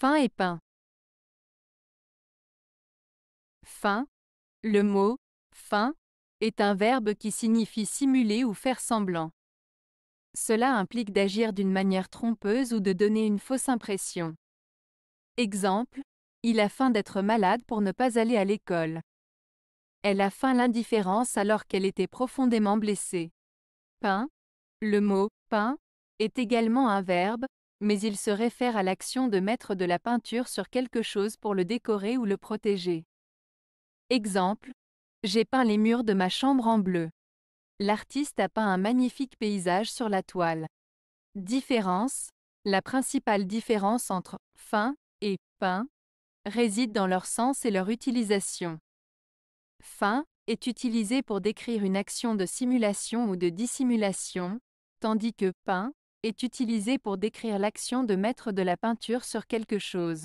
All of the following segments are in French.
Fin et pain. Fin. Le mot fin est un verbe qui signifie simuler ou faire semblant. Cela implique d'agir d'une manière trompeuse ou de donner une fausse impression. Exemple, il a faim d'être malade pour ne pas aller à l'école. Elle a faim l'indifférence alors qu'elle était profondément blessée. Pain. Le mot pain est également un verbe mais il se réfère à l'action de mettre de la peinture sur quelque chose pour le décorer ou le protéger. Exemple, j'ai peint les murs de ma chambre en bleu. L'artiste a peint un magnifique paysage sur la toile. Différence La principale différence entre fin et peint réside dans leur sens et leur utilisation. Fin est utilisé pour décrire une action de simulation ou de dissimulation, tandis que peint est utilisé pour décrire l'action de mettre de la peinture sur quelque chose.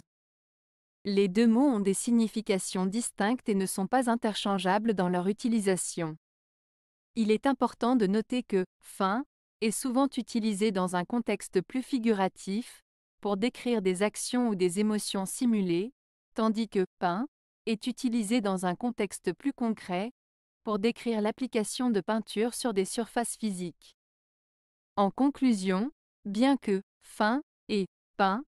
Les deux mots ont des significations distinctes et ne sont pas interchangeables dans leur utilisation. Il est important de noter que fin est souvent utilisé dans un contexte plus figuratif, pour décrire des actions ou des émotions simulées, tandis que peint » est utilisé dans un contexte plus concret, pour décrire l'application de peinture sur des surfaces physiques. En conclusion, bien que fin et pain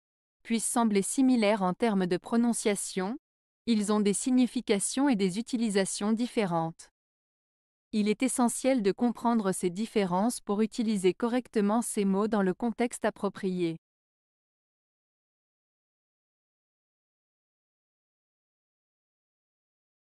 puissent sembler similaires en termes de prononciation, ils ont des significations et des utilisations différentes. Il est essentiel de comprendre ces différences pour utiliser correctement ces mots dans le contexte approprié.